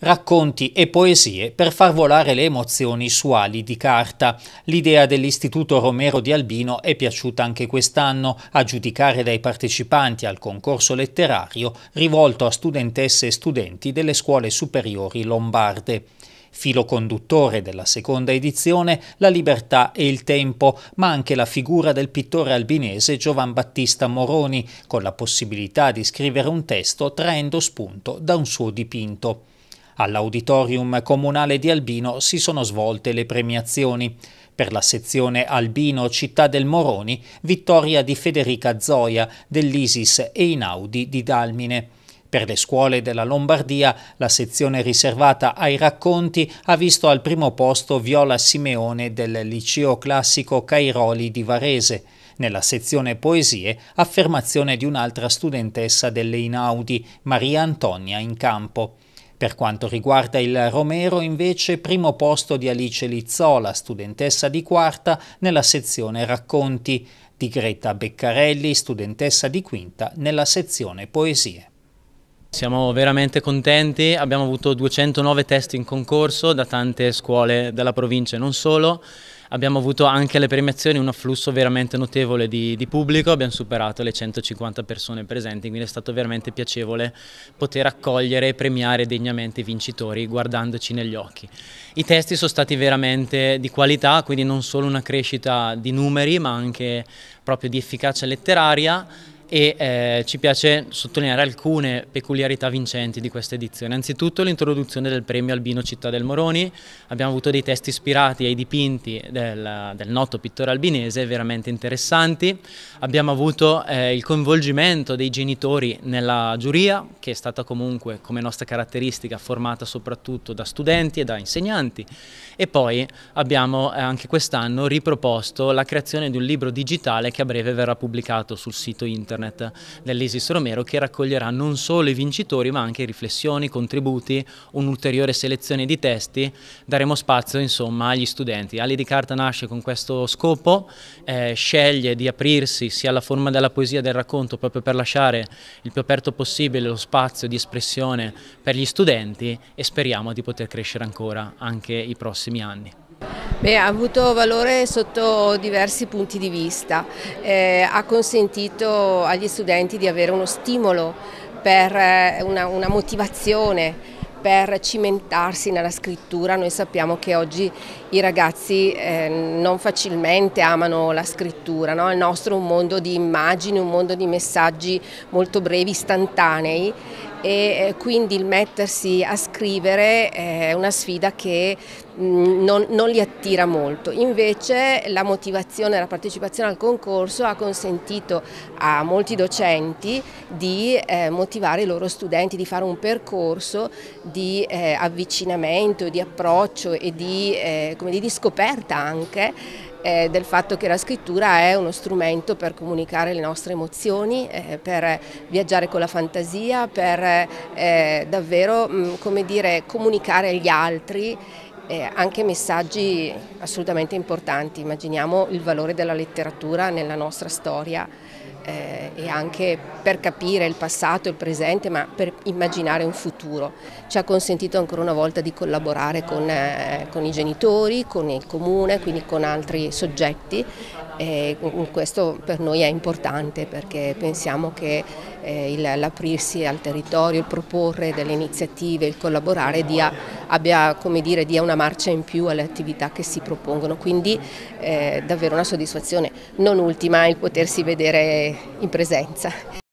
racconti e poesie per far volare le emozioni su ali di carta. L'idea dell'Istituto Romero di Albino è piaciuta anche quest'anno, a giudicare dai partecipanti al concorso letterario rivolto a studentesse e studenti delle scuole superiori lombarde. Filo conduttore della seconda edizione, la libertà e il tempo, ma anche la figura del pittore albinese Giovan Battista Moroni, con la possibilità di scrivere un testo traendo spunto da un suo dipinto. All'auditorium comunale di Albino si sono svolte le premiazioni. Per la sezione Albino Città del Moroni, vittoria di Federica Zoia dell'Isis e Inaudi di Dalmine. Per le scuole della Lombardia, la sezione riservata ai racconti ha visto al primo posto Viola Simeone del Liceo Classico Cairoli di Varese. Nella sezione poesie, affermazione di un'altra studentessa delle Inaudi, Maria Antonia in campo. Per quanto riguarda il Romero, invece, primo posto di Alice Lizzola, studentessa di quarta, nella sezione Racconti, di Greta Beccarelli, studentessa di quinta, nella sezione Poesie. Siamo veramente contenti, abbiamo avuto 209 test in concorso da tante scuole della provincia e non solo, abbiamo avuto anche alle premiazioni un afflusso veramente notevole di, di pubblico, abbiamo superato le 150 persone presenti, quindi è stato veramente piacevole poter accogliere e premiare degnamente i vincitori guardandoci negli occhi. I testi sono stati veramente di qualità, quindi non solo una crescita di numeri ma anche proprio di efficacia letteraria e eh, ci piace sottolineare alcune peculiarità vincenti di questa edizione. Anzitutto l'introduzione del premio Albino Città del Moroni, abbiamo avuto dei testi ispirati ai dipinti del, del noto pittore albinese veramente interessanti, abbiamo avuto eh, il coinvolgimento dei genitori nella giuria che è stata comunque come nostra caratteristica formata soprattutto da studenti e da insegnanti e poi abbiamo eh, anche quest'anno riproposto la creazione di un libro digitale che a breve verrà pubblicato sul sito internet internet dell'Isis Romero che raccoglierà non solo i vincitori ma anche riflessioni, contributi, un'ulteriore selezione di testi, daremo spazio insomma agli studenti. Ali di Carta nasce con questo scopo, eh, sceglie di aprirsi sia alla forma della poesia del racconto proprio per lasciare il più aperto possibile lo spazio di espressione per gli studenti e speriamo di poter crescere ancora anche i prossimi anni. Beh, ha avuto valore sotto diversi punti di vista, eh, ha consentito agli studenti di avere uno stimolo per eh, una, una motivazione per cimentarsi nella scrittura. Noi sappiamo che oggi i ragazzi eh, non facilmente amano la scrittura, no? il nostro è un mondo di immagini, un mondo di messaggi molto brevi, istantanei e eh, quindi il mettersi a scrivere è una sfida che non, non, li attira molto. Invece la motivazione e la partecipazione al concorso ha consentito a molti docenti di eh, motivare i loro studenti, di fare un percorso di eh, avvicinamento, di approccio e di, eh, dire, di scoperta anche eh, del fatto che la scrittura è uno strumento per comunicare le nostre emozioni, eh, per viaggiare con la fantasia, per eh, davvero mh, mm, come dire, comunicare agli altri eh, anche messaggi assolutamente importanti. Immaginiamo il valore della letteratura nella nostra storia eh, e anche per capire il passato e il presente, ma per immaginare un futuro. Ci ha consentito ancora una volta di collaborare con, eh, con i genitori, con il comune, quindi con altri soggetti e questo per noi è importante perché pensiamo che eh, l'aprirsi al territorio, il proporre delle iniziative, il collaborare dia, abbia, dire, dia una marcia in più alle attività che si propongono, quindi eh, davvero una soddisfazione, non ultima il potersi vedere in presenza.